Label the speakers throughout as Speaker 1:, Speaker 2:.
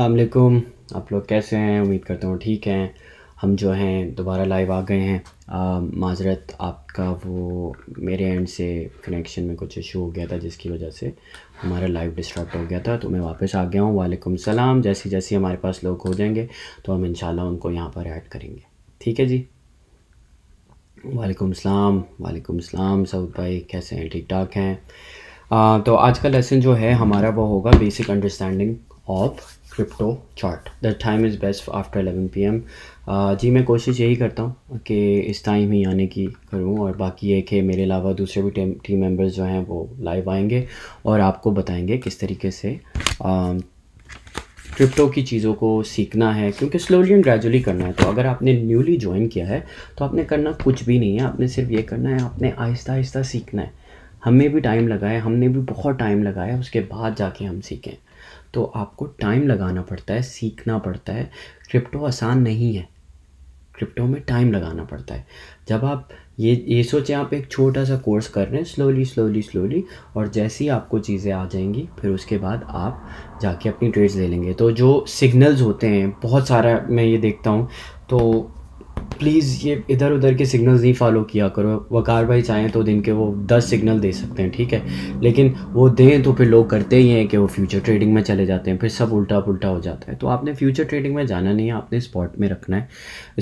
Speaker 1: अल्लाम आप लोग कैसे हैं उम्मीद करता हूँ ठीक हैं हम जो हैं दोबारा लाइव आ गए हैं माजरत आपका वो मेरे एंड से कनेक्शन में कुछ इशू हो गया था जिसकी वजह से हमारा लाइव डिस्टर्ब हो गया था तो मैं वापस आ गया हूँ वालेकुम सलाम जैसे जैसे हमारे पास लोग हो जाएंगे तो हम इन उनको यहाँ पर ऐड करेंगे ठीक है जी वालेकुम सलाम वालेकुम सलाम सऊद भाई कैसे हैं ठीक ठाक हैं आ, तो आज का लेसन जो है हमारा वो होगा basic understanding of crypto chart the time is best after eleven P M जी मैं कोशिश यही करता हूँ कि इस टाइम ही आने की करूँ और बाकी ये कि मेरे अलावा दूसरे भी टीम टीम मेम्बर्स जो हैं वो लाइव आएंगे और आपको बताएंगे किस तरीके से क्रिप्टो um, की चीज़ों को सीखना है क्योंकि स्लोली एंड ग्रेजुअली करना है तो अगर आपने न्यूली ज्वाइन किया है तो आपने करना कुछ भी नहीं है आपने सिर्फ ये करना है आपने आहिस्ता आहिस्ता सीखना है हमें भी टाइम लगाया हमने भी बहुत टाइम लगाया उसके बाद जाके हम सीखें तो आपको टाइम लगाना पड़ता है सीखना पड़ता है क्रिप्टो आसान नहीं है क्रिप्टो में टाइम लगाना पड़ता है जब आप ये ये सोचें आप एक छोटा सा कोर्स कर रहे हैं स्लोली स्लोली स्लोली और जैसे ही आपको चीज़ें आ जाएंगी फिर उसके बाद आप जाके अपनी ट्रेड्स ले लेंगे तो जो सिग्नल्स होते हैं बहुत सारा मैं ये देखता हूँ तो प्लीज़ ये इधर उधर के सिग्नल्स नहीं फॉलो किया करो वकार भाई चाहें तो दिन के वो दस सिग्नल दे सकते हैं ठीक है लेकिन वो दें तो फिर लोग करते ही हैं कि वो फ्यूचर ट्रेडिंग में चले जाते हैं फिर सब उल्टा पुल्टा हो जाता है तो आपने फ्यूचर ट्रेडिंग में जाना नहीं है आपने स्पॉट में रखना है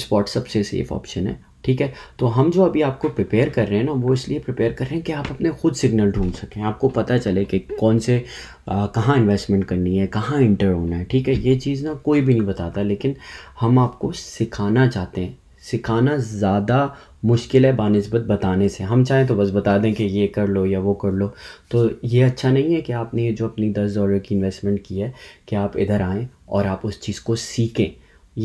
Speaker 1: स्पॉट सबसे सेफ ऑप्शन है ठीक है तो हम जो अभी आपको प्रिपेयर कर रहे हैं ना वो इसलिए प्रिपेयर कर रहे हैं कि आप अपने खुद सिग्नल ढूंढ सकें आपको पता चले कि कौन से कहाँ इन्वेस्टमेंट करनी है कहाँ इंटर होना है ठीक है ये चीज़ ना कोई भी नहीं बताता लेकिन हम आपको सिखाना चाहते हैं सिखाना ज़्यादा मुश्किल है बानस्बत बताने से हम चाहें तो बस बता दें कि ये कर लो या वो कर लो तो ये अच्छा नहीं है कि आपने ये जो अपनी दस डॉलर की इन्वेस्टमेंट की है कि आप इधर आएँ और आप उस चीज़ को सीखें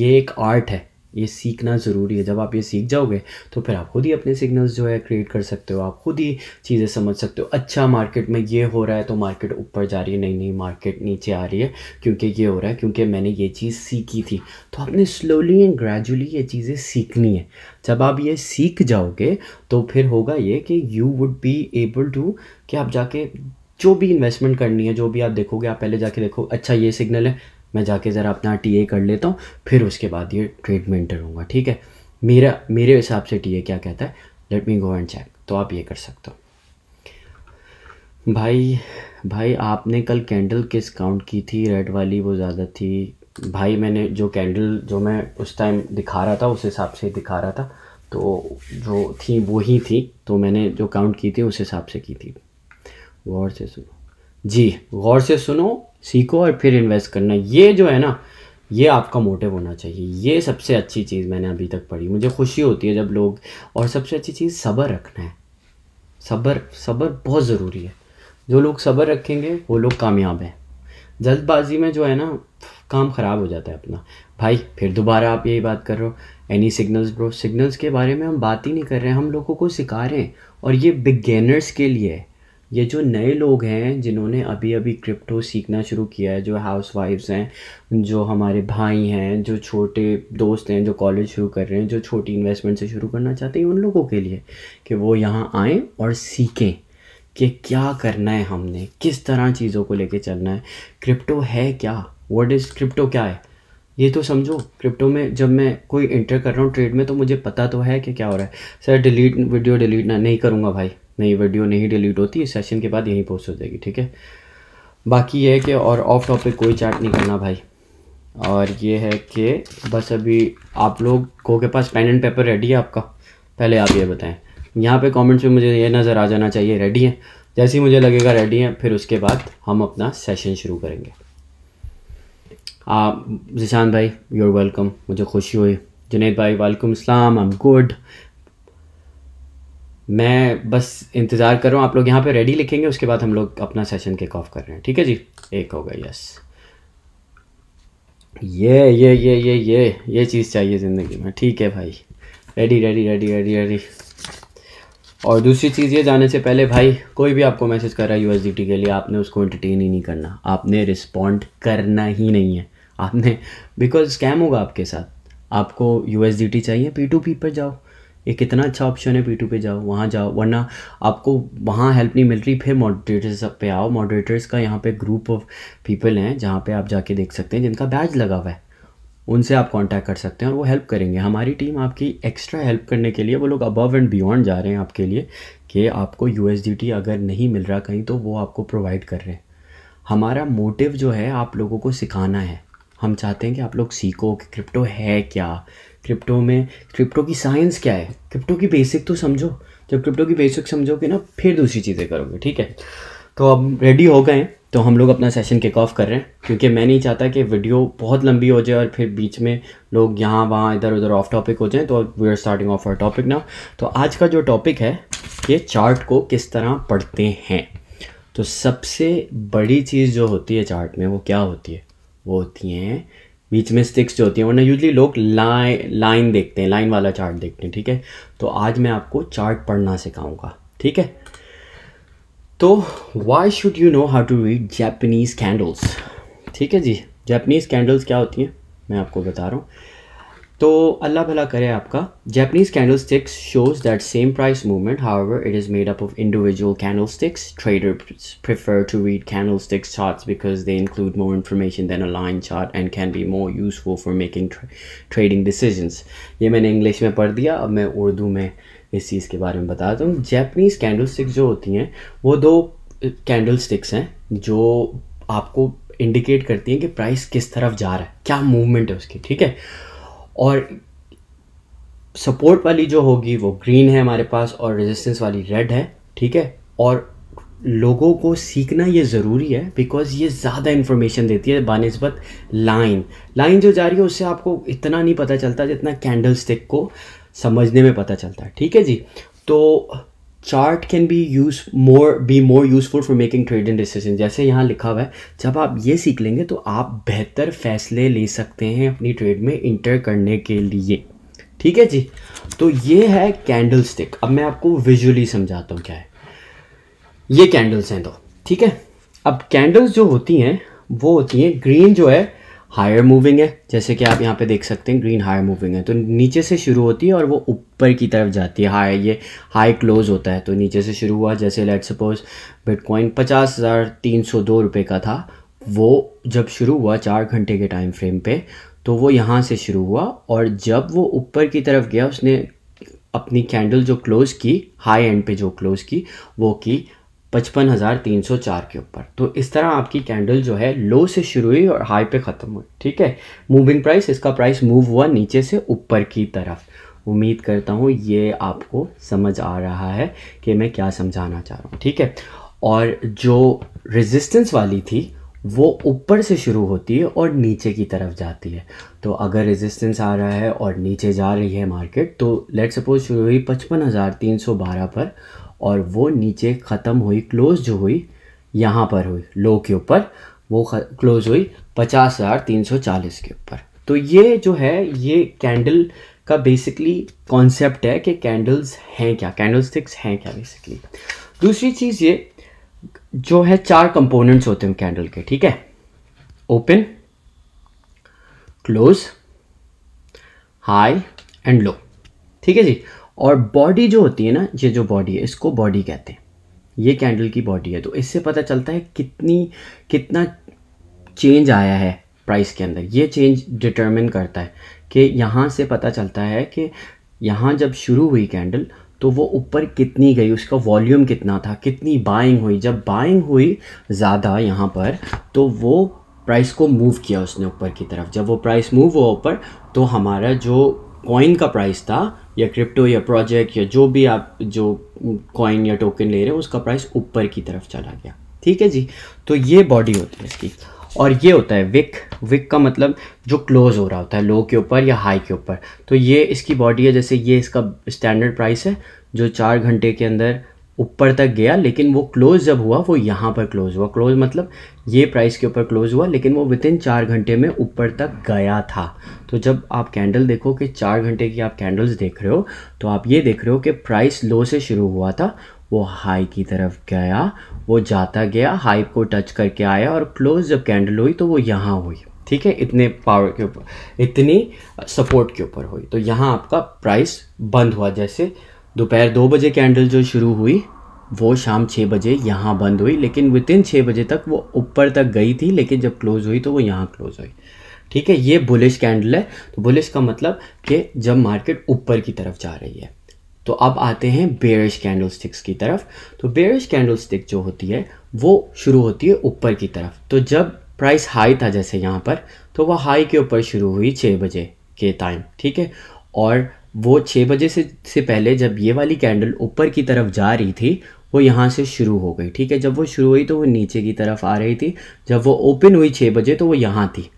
Speaker 1: ये एक आर्ट है ये सीखना ज़रूरी है जब आप ये सीख जाओगे तो फिर आप खुद ही अपने सिग्नल्स जो है क्रिएट कर सकते हो आप खुद ही चीज़ें समझ सकते हो अच्छा मार्केट में ये हो रहा है तो मार्केट ऊपर जा रही है नहीं नहीं मार्केट नीचे आ रही है क्योंकि ये हो रहा है क्योंकि मैंने ये चीज़ सीखी थी तो आपने स्लोली एंड ग्रेजुअली ये चीज़ें सीखनी है जब आप ये सीख जाओगे तो फिर होगा ये कि you would be able to कि आप जाके जो भी इन्वेस्टमेंट करनी है जो भी आप देखोगे आप पहले जाके देखो अच्छा ये सिग्नल है मैं जाके ज़रा अपना टी कर लेता हूँ फिर उसके बाद ये ट्रेड में इंटर ठीक है मेरा मेरे हिसाब से टी क्या कहता है let me go and check तो आप ये कर सकते हो भाई भाई आपने कल कैंडल किस काउंट की थी रेड वाली वो ज़्यादा थी भाई मैंने जो कैंडल जो मैं उस टाइम दिखा रहा था उस हिसाब से दिखा रहा था तो जो थी वो ही थी तो मैंने जो काउंट की थी उस हिसाब से की थी गौर से सुनो जी गौर से सुनो सीखो और फिर इन्वेस्ट करना ये जो है ना ये आपका मोटिव होना चाहिए ये सबसे अच्छी चीज़ मैंने अभी तक पढ़ी मुझे खुशी होती है जब लोग और सबसे अच्छी चीज़ सब्र रखना है सब्र सब्र बहुत ज़रूरी है जो लोग सब्र रखेंगे वो लोग कामयाब हैं जल्दबाजी में जो है ना काम ख़राब हो जाता है अपना भाई फिर दोबारा आप यही बात कर रहे हो एनी सिग्नल्स ब्रो सिग्नल्स के बारे में हम बात ही नहीं कर रहे हैं हम लोगों को सिखा रहे हैं और ये बिगेनर्स के लिए है ये जो नए लोग हैं जिन्होंने अभी अभी क्रिप्टो सीखना शुरू किया है जो हाउस वाइफ्स हैं जो हमारे भाई हैं जो छोटे दोस्त हैं जो कॉलेज शुरू कर रहे हैं जो छोटी इन्वेस्टमेंट से शुरू करना चाहते हैं उन लोगों के लिए कि वो यहाँ आएँ और सीखें कि क्या करना है हमने किस तरह चीज़ों को लेके चलना है क्रिप्टो है क्या वर्ड इज़ क्रिप्टो क्या है ये तो समझो क्रिप्टो में जब मैं कोई इंटर कर रहा हूँ ट्रेड में तो मुझे पता तो है कि क्या हो रहा है सर डिलीट वीडियो डिलीट ना नहीं करूँगा भाई नहीं वीडियो नहीं डिलीट होती है सेशन के बाद यहीं पोस्ट हो जाएगी ठीक है बाकी ये है कि और ऑफ टॉपिक कोई चैट नहीं करना भाई और ये है कि बस अभी आप लोग को के पास पेन एंड पेपर रेडी है आपका पहले आप ये बताएं यहाँ पे कमेंट्स में मुझे ये नज़र आ जाना चाहिए रेडी है जैसे ही मुझे लगेगा रेडी है फिर उसके बाद हम अपना सेशन शुरू करेंगे आप जिशान भाई यूर वेलकम मुझे खुशी हुई जुनेद भाई वालेकुम इस्लाम आई एम गुड मैं बस इंतज़ार कर रहा हूँ आप लोग यहाँ पे रेडी लिखेंगे उसके बाद हम लोग अपना सेशन किक ऑफ कर रहे हैं ठीक है जी एक होगा यस ये ये ये ये ये ये चीज़ चाहिए ज़िंदगी में ठीक है भाई ready ready ready ready ready और दूसरी चीज़ ये जाने से पहले भाई कोई भी आपको मैसेज कर रहा है यू के लिए आपने उसको एंटरटेन ही नहीं करना आपने रिस्पॉन्ड करना ही नहीं है आपने बिकॉज स्कैम होगा आपके साथ आपको यू चाहिए पी टू पी पर जाओ ये कितना अच्छा ऑप्शन है पी टू पे जाओ वहाँ जाओ वरना आपको वहाँ हेल्प नहीं मिल रही फिर मॉडरेटर्स पे आओ मॉडरेटर्स का यहाँ पे ग्रुप ऑफ पीपल हैं जहाँ पे आप जाके देख सकते हैं जिनका बैज लगा हुआ है उनसे आप कांटेक्ट कर सकते हैं और वो हेल्प करेंगे हमारी टीम आपकी एक्स्ट्रा हेल्प करने के लिए वो लोग अबव एंड बियॉन्ड जा रहे हैं आपके लिए कि आपको यू अगर नहीं मिल रहा कहीं तो वो आपको प्रोवाइड कर रहे हैं हमारा मोटिव जो है आप लोगों को सिखाना है हम चाहते हैं कि आप लोग सीखो कि क्रिप्टो है क्या क्रिप्टो में क्रिप्टो की साइंस क्या है क्रिप्टो की बेसिक तो समझो जब क्रिप्टो की बेसिक समझोगे ना फिर दूसरी चीज़ें करोगे ठीक है तो अब रेडी हो गए तो हम लोग अपना सेशन किक ऑफ कर रहे हैं क्योंकि मैं नहीं चाहता कि वीडियो बहुत लंबी हो जाए और फिर बीच में लोग यहाँ वहाँ इधर उधर ऑफ टॉपिक हो जाए तो we are starting off our topic ना तो आज का जो टॉपिक है ये चार्ट को किस तरह पढ़ते हैं तो सबसे बड़ी चीज़ जो होती है चार्ट में वो क्या होती है वो होती हैं बीच में स्टिक्स जो होती हैं वरना यूजली लोग लाइन लाइन देखते हैं लाइन वाला चार्ट देखते हैं ठीक है तो आज मैं आपको चार्ट पढ़ना सिखाऊंगा ठीक है तो why should you know how to read Japanese candles ठीक है जी जैपनीज़ कैंडल्स क्या होती हैं मैं आपको बता रहा हूँ तो अल्लाह भला करे आपका Japanese candlesticks shows that same price movement however it is made up of individual candlesticks trader prefer to read candlesticks charts because they include more information than a line chart and can be more useful for making trading decisions ये मैंने English में पढ़ दिया अब मैं उर्दू में इस चीज़ के बारे में बताता हूँ जैपनीज़ कैंडल स्टिक्स जो होती हैं वो दो कैंडल स्टिक्स हैं जो आपको इंडिकेट करती हैं कि प्राइस किस तरफ जा रहा है क्या मूवमेंट है उसकी ठीक है और सपोर्ट वाली जो होगी वो ग्रीन है हमारे पास और रेजिस्टेंस वाली रेड है ठीक है और लोगों को सीखना ये ज़रूरी है बिकॉज ये ज़्यादा इन्फॉर्मेशन देती है बानस्बत लाइन लाइन जो जा रही है उससे आपको इतना नहीं पता चलता जितना कैंडल स्टिक को समझने में पता चलता है ठीक है जी तो chart can be use more be more useful for making trading decision जैसे यहाँ लिखा हुआ है जब आप ये सीख लेंगे तो आप बेहतर फैसले ले सकते हैं अपनी ट्रेड में इंटर करने के लिए ठीक है जी तो ये है कैंडल स्टिक अब मैं आपको विजुअली समझाता हूँ क्या है ये कैंडल्स हैं दो ठीक है अब कैंडल्स जो होती हैं वो होती हैं ग्रीन जो है हायर मूविंग है जैसे कि आप यहाँ पे देख सकते हैं ग्रीन हायर मूविंग है तो नीचे से शुरू होती है और वो ऊपर की तरफ जाती है हाई ये हाई क्लोज होता है तो नीचे से शुरू हुआ जैसे लेट सपोज बिटकॉइन पचास हज़ार तीन सौ दो रुपये का था वो जब शुरू हुआ चार घंटे के टाइम फ्रेम पे तो वो यहाँ से शुरू हुआ और जब वो ऊपर की तरफ गया उसने अपनी कैंडल जो क्लोज़ की हाई एंड पे जो क्लोज़ की वो की पचपन हज़ार तीन सौ चार के ऊपर तो इस तरह आपकी कैंडल जो है लो से शुरू हुई और हाई पे ख़त्म हुई ठीक है मूविंग प्राइस इसका प्राइस मूव हुआ नीचे से ऊपर की तरफ उम्मीद करता हूँ ये आपको समझ आ रहा है कि मैं क्या समझाना चाह रहा हूँ ठीक है और जो रेजिस्टेंस वाली थी वो ऊपर से शुरू होती है और नीचे की तरफ जाती है तो अगर रेजिस्टेंस आ रहा है और नीचे जा रही है मार्केट तो लेट सपोज शुरू हुई पचपन हज़ार तीन सौ बारह पर और वो नीचे ख़त्म हुई क्लोज जो हुई यहाँ पर हुई लो के ऊपर वो क्लोज हुई पचास हज़ार तीन सौ चालीस के ऊपर तो ये जो है ये कैंडल का बेसिकली कॉन्सेप्ट है कि कैंडल्स हैं क्या कैंडल स्टिक्स हैं क्या बेसिकली दूसरी चीज़ ये जो है चार कंपोनेंट्स होते हैं कैंडल के ठीक है open close high and low ठीक है जी और बॉडी जो होती है ना ये जो बॉडी है इसको बॉडी कहते हैं ये कैंडल की बॉडी है तो इससे पता चलता है कितनी कितना चेंज आया है प्राइस के अंदर ये चेंज डिटरमिन करता है कि यहाँ से पता चलता है कि यहाँ जब शुरू हुई कैंडल तो वो ऊपर कितनी गई उसका वॉल्यूम कितना था कितनी बाइंग हुई जब बाइंग हुई ज़्यादा यहाँ पर तो वो प्राइस को मूव किया उसने ऊपर की तरफ जब वो प्राइस मूव हुआ ऊपर तो हमारा जो कॉइन का प्राइस था या क्रिप्टो या प्रोजेक्ट या जो भी आप जो कॉइन या टोकन ले रहे हो उसका प्राइस ऊपर की तरफ चला गया ठीक है जी तो ये बॉडी होती है इसकी और ये होता है विक विक का मतलब जो क्लोज हो रहा होता है लो के ऊपर या हाई के ऊपर तो ये इसकी बॉडी है जैसे ये इसका स्टैंडर्ड प्राइस है जो चार घंटे के अंदर ऊपर तक गया लेकिन वो क्लोज़ जब हुआ वो यहाँ पर क्लोज़ हुआ क्लोज़ मतलब ये प्राइस के ऊपर क्लोज़ हुआ लेकिन वो विद इन चार घंटे में ऊपर तक गया था तो जब आप कैंडल देखो कि चार घंटे की आप कैंडल्स देख रहे हो तो आप ये देख रहे हो कि प्राइस लो से शुरू हुआ था वो हाई की तरफ गया वो जाता गया हाई को टच करके आया और क्लोज़ जब कैंडल हुई तो वो यहाँ हुई ठीक है इतने पावर के ऊपर इतनी सपोर्ट के ऊपर हुई तो यहाँ आपका प्राइस बंद हुआ जैसे दोपहर दो बजे कैंडल जो शुरू हुई वो शाम छः बजे यहाँ बंद हुई लेकिन विद इन छः बजे तक वो ऊपर तक गई थी लेकिन जब क्लोज़ हुई तो वो यहाँ क्लोज़ हुई ठीक है ये बुलिश कैंडल है तो बुलिश का मतलब कि जब मार्केट ऊपर की तरफ जा रही है तो अब आते हैं बेरिश कैंडल स्टिक्स की तरफ तो बेरिश कैंडल स्टिक जो होती है वो शुरू होती है ऊपर की तरफ तो जब प्राइस हाई था जैसे यहाँ पर तो वह हाई के ऊपर शुरू हुई छः बजे के टाइम ठीक है और वो छः बजे से से पहले जब ये वाली कैंडल ऊपर की तरफ जा रही थी वो यहाँ से शुरू हो गई ठीक है जब वो शुरू हुई तो वो नीचे की तरफ आ रही थी जब वो ओपन हुई छः बजे तो वो यहाँ थी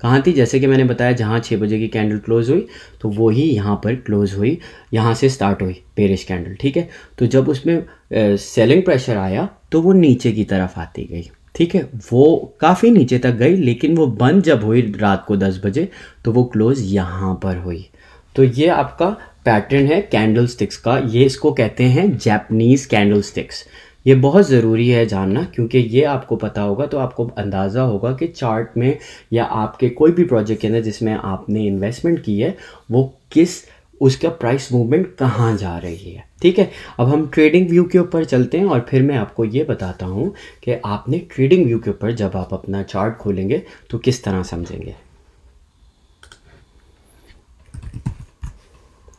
Speaker 1: कहाँ थी जैसे कि मैंने बताया जहाँ छः बजे की कैंडल क्लोज हुई तो वो ही यहाँ पर क्लोज हुई यहाँ से स्टार्ट हुई पेरिश कैंडल ठीक है तो जब उसमें सेलिंग प्रेशर आया तो वो नीचे की तरफ आती गई ठीक है वो काफ़ी नीचे तक गई लेकिन वो बंद जब हुई रात को दस बजे तो वो क्लोज़ यहाँ पर हुई तो ये आपका पैटर्न है कैंडल स्टिक्स का ये इसको कहते हैं जैपनीज़ कैंडल स्टिक्स ये बहुत ज़रूरी है जानना क्योंकि ये आपको पता होगा तो आपको अंदाज़ा होगा कि चार्ट में या आपके कोई भी प्रोजेक्ट के अंदर जिसमें आपने इन्वेस्टमेंट की है वो किस उसका प्राइस मूवमेंट कहाँ जा रही है ठीक है अब हम ट्रेडिंग व्यू के ऊपर चलते हैं और फिर मैं आपको ये बताता हूँ कि आपने ट्रेडिंग व्यू के ऊपर जब आप अपना चार्ट खोलेंगे तो किस तरह समझेंगे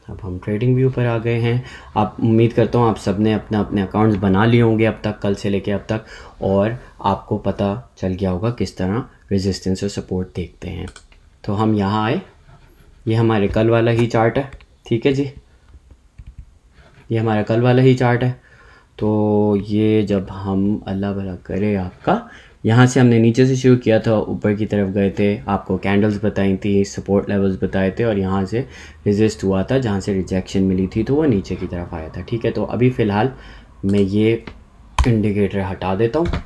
Speaker 1: अब हम ट्रेडिंग व्यू पर आ गए हैं आप उम्मीद करता हूँ आप सब ने अपना अपने अकाउंट्स बना लिए होंगे अब तक कल से लेके अब तक और आपको पता चल गया होगा किस तरह रेजिस्टेंस और सपोर्ट देखते हैं तो हम यहाँ आए ये हमारे कल वाला ही चार्ट है ठीक है जी ये हमारा कल वाला ही चार्ट है तो ये जब हम अल्लाह भला करे आपका यहाँ से हमने नीचे से शुरू किया था ऊपर की तरफ गए थे आपको कैंडल्स बताई थी सपोर्ट लेवल्स बताए थे और यहाँ से रिजिस्ट हुआ था जहाँ से रिजेक्शन मिली थी तो वो नीचे की तरफ आया था ठीक है तो अभी फ़िलहाल मैं ये इंडिकेटर हटा देता हूँ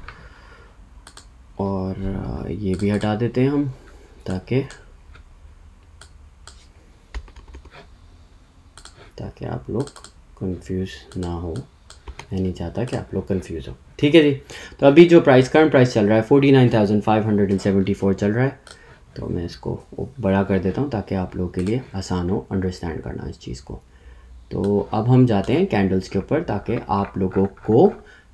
Speaker 1: और ये भी हटा देते हैं हम ताकि ताकि आप लोग कंफ्यूज ना हो मैं नहीं चाहता कि आप लोग कन्फ्यूज़ हो ठीक है जी तो अभी जो प्राइस करंट प्राइस चल रहा है forty nine thousand five hundred and seventy four चल रहा है तो मैं इसको बड़ा कर देता हूँ ताकि आप लोग के लिए आसान हो अंडरस्टैंड करना इस चीज़ को तो अब हम जाते हैं कैंडल्स के ऊपर ताकि आप लोगों को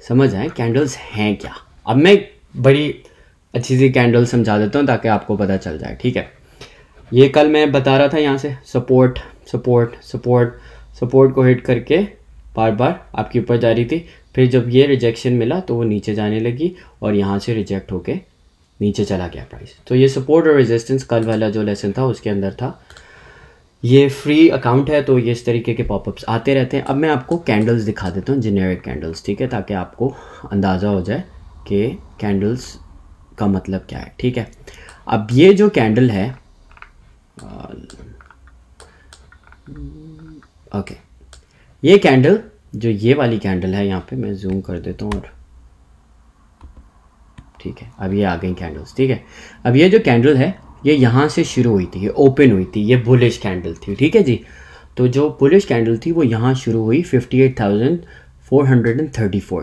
Speaker 1: समझ आए कैंडल्स हैं क्या अब मैं बड़ी अच्छी सी कैंडल समझा देता हूँ ताकि आपको पता चल जाए ठीक है ये कल मैं बता रहा था यहाँ से सपोर्ट सपोर्ट सपोर्ट सपोर्ट को हिट करके बार बार आपके ऊपर जा रही थी फिर जब ये रिजेक्शन मिला तो वो नीचे जाने लगी और यहाँ से रिजेक्ट होके नीचे चला गया प्राइस तो ये सपोर्ट और रेजिस्टेंस कल वाला जो लेसन था उसके अंदर था ये फ्री अकाउंट है तो ये इस तरीके के पॉपअप्स आते रहते हैं अब मैं आपको कैंडल्स दिखा देता हूँ जेनेरिक कैंडल्स ठीक है ताकि आपको अंदाज़ा हो जाए कि कैंडल्स का मतलब क्या है ठीक है अब ये जो कैंडल है ओके ये कैंडल जो ये वाली कैंडल है यहाँ पे मैं जूम कर देता हूँ और ठीक है अब ये आ गई कैंडल्स ठीक है अब ये जो कैंडल है ये यहाँ से शुरू हुई थी ये ओपन हुई थी ये बुलिश कैंडल थी ठीक है जी तो जो बुलिश कैंडल थी वो यहाँ शुरू हुई 58,434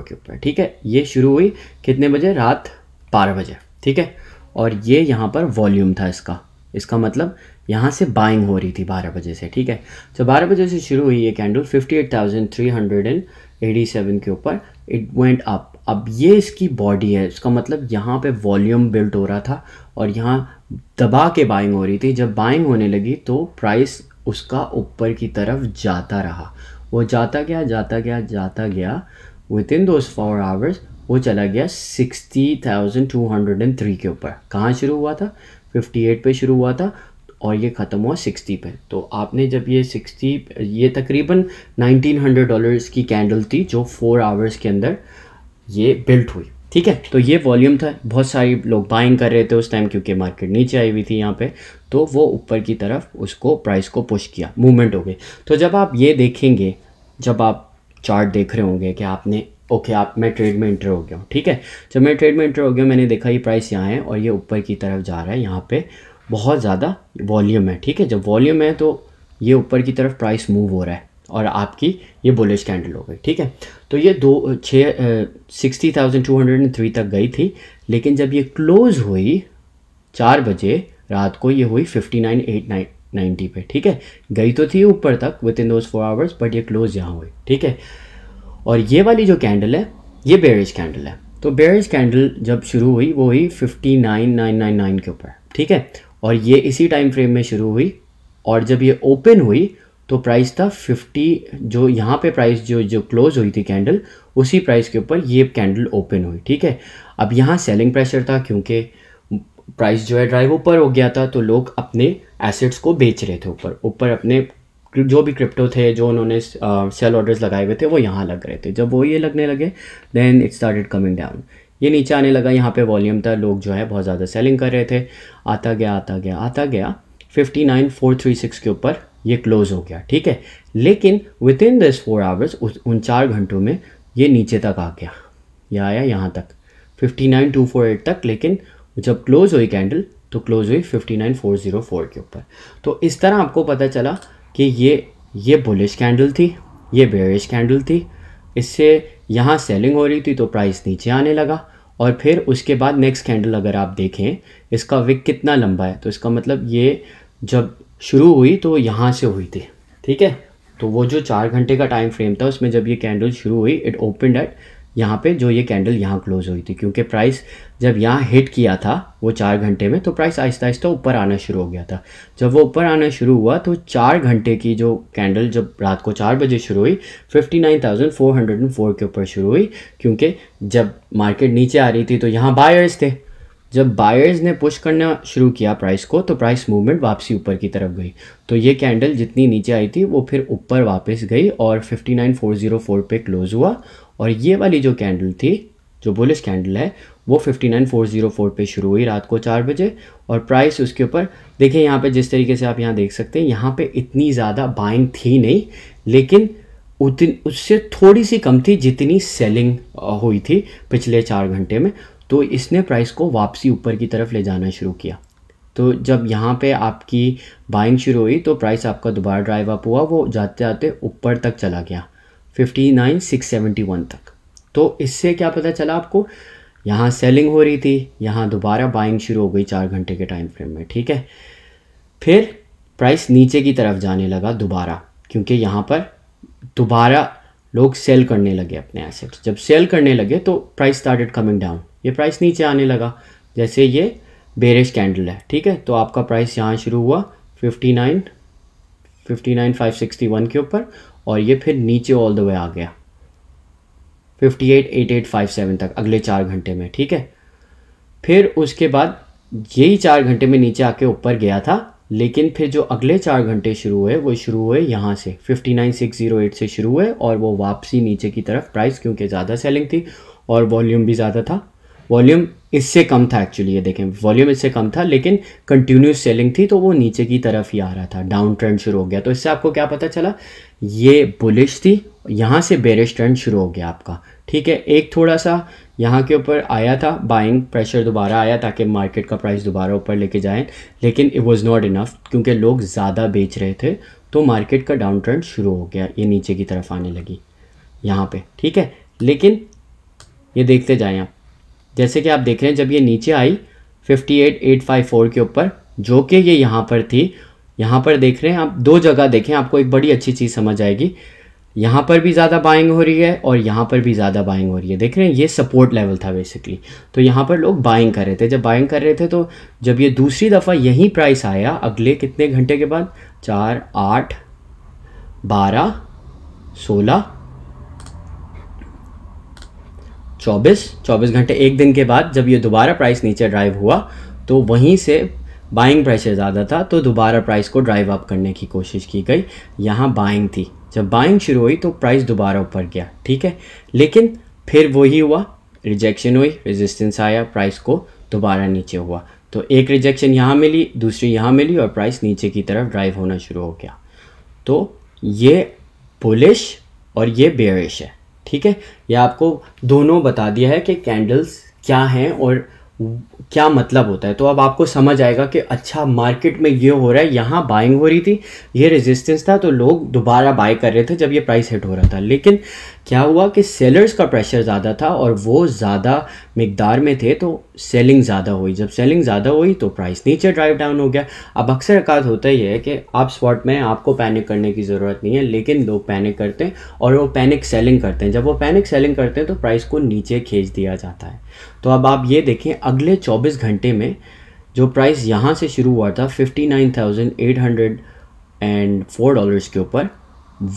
Speaker 1: के ऊपर ठीक है ये शुरू हुई कितने बजे रात बारह बजे ठीक है और ये यहाँ पर वॉल्यूम था इसका इसका मतलब यहाँ से बाइंग हो रही थी बारह बजे से ठीक है तो बारह बजे से शुरू हुई ये candle fifty eight thousand three hundred and eighty seven के ऊपर इट वेंट अप अब ये इसकी बॉडी है इसका मतलब यहाँ पे वॉल्यूम बिल्ट हो रहा था और यहाँ दबा के बाइंग हो रही थी जब बाइंग होने लगी तो प्राइस उसका ऊपर की तरफ जाता रहा वो जाता गया जाता गया जाता गया within those four hours वो चला गया sixty thousand two hundred and three के ऊपर कहाँ शुरू हुआ था फिफ्टी एट पे शुरू हुआ था और ये ख़त्म हुआ सिक्सटी पे तो आपने जब ये सिक्सटी ये तकरीबन नाइनटीन हंड्रेड डॉलर्स की कैंडल थी जो फोर आवर्स के अंदर ये बिल्ट हुई ठीक है तो ये वॉल्यूम था बहुत सारे लोग बाइंग कर रहे थे उस टाइम क्योंकि मार्केट नीचे आई हुई थी यहाँ पे तो वो ऊपर की तरफ उसको प्राइस को पुश किया मूवमेंट हो गई तो जब आप ये देखेंगे जब आप चार्ट देख रहे होंगे कि आपने ओके okay, आप मैं ट्रेड में इंटर हो गया हूँ ठीक है जब मैं ट्रेड में इंटर हो गया मैंने देखा ये प्राइस यहाँ है और ये ऊपर की तरफ जा रहा है यहाँ पे बहुत ज़्यादा वॉल्यूम है ठीक है जब वॉल्यूम है तो ये ऊपर की तरफ प्राइस मूव हो रहा है और आपकी ये बुलिश कैंडल हो गई ठीक है तो ये दो छः sixty thousand two hundred and three तक गई थी लेकिन जब ये क्लोज हुई चार बजे रात को ये हुई fifty nine eight nine ninety पे ठीक है गई तो थी ऊपर तक within those four hours but ये क्लोज यहाँ हुई ठीक है और ये वाली जो कैंडल है ये बेरिज कैंडल है तो बेरिज कैंडल जब शुरू हुई वो हुई fifty nine nine nine nine के ऊपर ठीक है और ये इसी टाइम फ्रेम में शुरू हुई और जब ये ओपन हुई तो प्राइस था 50 जो यहाँ पे प्राइस जो जो क्लोज हुई थी कैंडल उसी प्राइस के ऊपर ये कैंडल ओपन हुई ठीक है अब यहाँ सेलिंग प्रेशर था क्योंकि प्राइस जो है ड्राइव ऊपर हो गया था तो लोग अपने एसेट्स को बेच रहे थे ऊपर ऊपर अपने जो भी क्रिप्टो थे जो उन्होंने सेल ऑर्डर्स लगाए हुए थे वो यहाँ लग रहे थे जब वो ये लगने लगे then it started coming down ये नीचे आने लगा यहाँ पे वॉल्यूम था लोग जो है बहुत ज़्यादा सेलिंग कर रहे थे आता गया आता गया आता गया fifty nine four three six के ऊपर ये क्लोज़ हो गया ठीक है लेकिन within this four hours उन चार घंटों में ये नीचे तक आ गया ये आया यहाँ तक fifty nine two four eight तक लेकिन जब क्लोज़ हुई कैंडल तो क्लोज़ हुई fifty nine four zero four के ऊपर तो इस तरह आपको पता चला कि ये ये बुलिश कैंडल थी ये बेरिश कैंडल थी इससे यहाँ सेलिंग हो रही थी तो प्राइस नीचे आने लगा और फिर उसके बाद नेक्स्ट कैंडल अगर आप देखें इसका विक कितना लंबा है तो इसका मतलब ये जब शुरू हुई तो यहाँ से हुई थी ठीक है तो वो जो चार घंटे का टाइम फ्रेम था उसमें जब ये कैंडल शुरू हुई इट ओपन एट यहाँ पे जो ये कैंडल यहाँ क्लोज हुई थी क्योंकि प्राइस जब यहाँ हिट किया था वो चार घंटे में तो प्राइस आहिस्ता आहिस्ता ऊपर आना शुरू हो गया था जब वो ऊपर आना शुरू हुआ तो चार घंटे की जो कैंडल जब रात को चार बजे शुरू हुई 59,404 के ऊपर शुरू हुई क्योंकि जब मार्केट नीचे आ रही थी तो यहाँ बायर्स थे जब बायर्स ने पुश करना शुरू किया प्राइस को तो प्राइस मूवमेंट वापसी ऊपर की तरफ गई तो ये कैंडल जितनी नीचे आई थी वो फिर ऊपर वापस गई और 59,404 पे क्लोज़ हुआ और ये वाली जो कैंडल थी जो बुलिस कैंडल है वो 59404 पे शुरू हुई रात को चार बजे और प्राइस उसके ऊपर देखिए यहाँ पे जिस तरीके से आप यहाँ देख सकते हैं यहाँ पे इतनी ज़्यादा बाइंग थी नहीं लेकिन उतनी उससे थोड़ी सी कम थी जितनी सेलिंग हुई थी पिछले चार घंटे में तो इसने प्राइस को वापसी ऊपर की तरफ ले जाना शुरू किया तो जब यहाँ पे आपकी बाइंग शुरू हुई तो प्राइस आपका दोबारा ड्राइव अप हुआ वो जाते जाते ऊपर तक चला गया fifty nine six seventy one तक तो इससे क्या पता चला आपको यहाँ सेलिंग हो रही थी यहाँ दोबारा बाइंग शुरू हो गई चार घंटे के टाइम फ्रेम में ठीक है फिर प्राइस नीचे की तरफ जाने लगा दोबारा क्योंकि यहाँ पर दोबारा लोग सेल करने लगे अपने एसेट्स जब सेल करने लगे तो प्राइस स्टार्टेड कमिंग डाउन ये प्राइस नीचे आने लगा जैसे ये बेरिश कैंडल है ठीक है तो आपका प्राइस यहाँ शुरू हुआ 59 59,561 के ऊपर और ये फिर नीचे ऑल द वे आ गया 588857 तक अगले चार घंटे में ठीक है फिर उसके बाद यही चार घंटे में नीचे आके ऊपर गया था लेकिन फिर जो अगले चार घंटे शुरू हुए वो शुरू हुए यहाँ से 59608 से शुरू हुए और वो वापसी नीचे की तरफ प्राइस क्योंकि ज़्यादा सेलिंग थी और वॉल्यूम भी ज़्यादा था वॉल्यूम इससे कम था एक्चुअली ये देखें वॉल्यूम इससे कम था लेकिन कंटिन्यूस सेलिंग थी तो वो नीचे की तरफ ही आ रहा था डाउन ट्रेंड शुरू हो गया तो इससे आपको क्या पता चला ये बुलिश थी यहाँ से बेरिश ट्रेंड शुरू हो गया आपका ठीक है एक थोड़ा सा यहाँ के ऊपर आया था बाइंग प्रेशर दोबारा आया ताकि मार्केट का प्राइस दोबारा ऊपर लेके जाए लेकिन इट वॉज़ नॉट इनफ क्योंकि लोग ज़्यादा बेच रहे थे तो मार्केट का डाउन ट्रेंड शुरू हो गया ये नीचे की तरफ आने लगी यहाँ पे ठीक है लेकिन ये देखते जाएं आप जैसे कि आप देख रहे हैं जब ये नीचे आई 58854 के ऊपर जो कि ये यहाँ पर थी यहाँ पर देख रहे हैं आप दो जगह देखें आपको एक बड़ी अच्छी चीज़ समझ आएगी यहाँ पर भी ज़्यादा बाइंग हो रही है और यहाँ पर भी ज़्यादा बाइंग हो रही है देख रहे हैं ये सपोर्ट लेवल था बेसिकली तो यहाँ पर लोग बाइंग कर रहे थे जब बाइंग कर रहे थे तो जब ये दूसरी दफ़ा यही प्राइस आया अगले कितने घंटे के बाद चार आठ बारह सोलह 24 24 घंटे एक दिन के बाद जब ये दोबारा प्राइस नीचे ड्राइव हुआ तो वहीं से बाइंग प्राइस ज़्यादा था तो दोबारा प्राइस को ड्राइव अप करने की कोशिश की गई यहाँ बाइंग थी जब बाइंग शुरू हुई तो प्राइस दोबारा ऊपर गया ठीक है लेकिन फिर वही हुआ रिजेक्शन हुई रेजिस्टेंस आया प्राइस को दोबारा नीचे हुआ तो एक रिजेक्शन यहाँ मिली दूसरी यहाँ मिली और प्राइस नीचे की तरफ ड्राइव होना शुरू हो गया तो ये बुलिश और ये बेरिश है ठीक है यह आपको दोनों बता दिया है कि कैंडल्स क्या हैं और क्या मतलब होता है तो अब आपको समझ आएगा कि अच्छा मार्केट में ये हो रहा है यहाँ बाइंग हो रही थी ये रेजिस्टेंस था तो लोग दोबारा बाय कर रहे थे जब ये प्राइस हिट हो रहा था लेकिन क्या हुआ कि सेलर्स का प्रेशर ज़्यादा था और वो ज़्यादा मकदार में थे तो सेलिंग ज़्यादा हुई जब सेलिंग ज़्यादा हुई तो प्राइस नीचे ड्राइव डाउन हो गया अब अक्सर अकात होता ही है कि आप स्पॉट में आपको पैनिक करने की ज़रूरत नहीं है लेकिन लोग पैनिक करते हैं और वो पैनिक सेलिंग करते हैं जब वो पैनिक सेलिंग करते हैं तो प्राइस को नीचे खींच दिया जाता है तो अब आप ये देखें अगले 24 घंटे में जो प्राइस यहाँ से शुरू हुआ था 59,804 डॉलर्स के ऊपर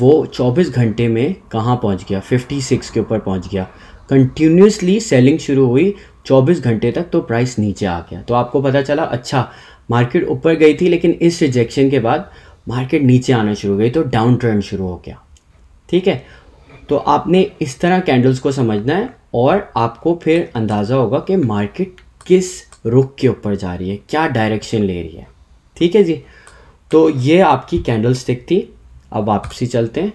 Speaker 1: वो 24 घंटे में कहाँ पहुँच गया 56 के ऊपर पहुँच गया कंटिन्यूसली सेलिंग शुरू हुई 24 घंटे तक तो प्राइस नीचे आ गया तो आपको पता चला अच्छा मार्केट ऊपर गई थी लेकिन इस रिजेक्शन के बाद मार्केट नीचे आना शुरू गई तो डाउन ट्रेंड शुरू हो गया ठीक है तो आपने इस तरह कैंडल्स को समझना है और आपको फिर अंदाज़ा होगा कि मार्केट किस रुख के ऊपर जा रही है क्या डायरेक्शन ले रही है ठीक है जी तो ये आपकी कैंडल स्टिक थी अब वापसी चलते हैं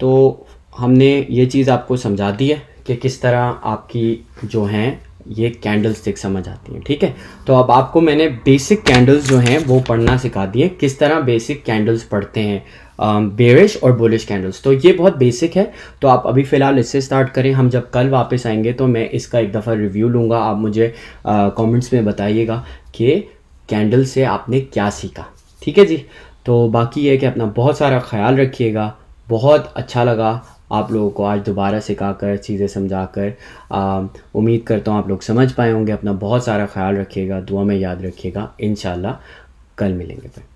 Speaker 1: तो हमने ये चीज़ आपको समझा दी है कि किस तरह आपकी जो हैं ये कैंडल स्टिक समझ आती हैं ठीक है तो अब आपको मैंने बेसिक कैंडल्स जो हैं वो पढ़ना सिखा दिए किस तरह बेसिक कैंडल्स पढ़ते हैं बेरिश और बुलिश कैंडल्स तो ये बहुत बेसिक है तो आप अभी फ़िलहाल इससे स्टार्ट करें हम जब कल वापस आएंगे तो मैं इसका एक दफ़ा रिव्यू लूँगा आप मुझे कॉमेंट्स में बताइएगा कि कैंडल से आपने क्या सीखा ठीक है जी तो बाकी ये कि अपना बहुत सारा ख्याल रखिएगा बहुत अच्छा लगा आप लोगों को आज दोबारा सिखा कर चीज़ें समझा कर उम्मीद करता हूँ आप लोग समझ पाए होंगे अपना बहुत सारा ख्याल रखिएगा दुआ में याद रखिएगा इन कल मिलेंगे फिर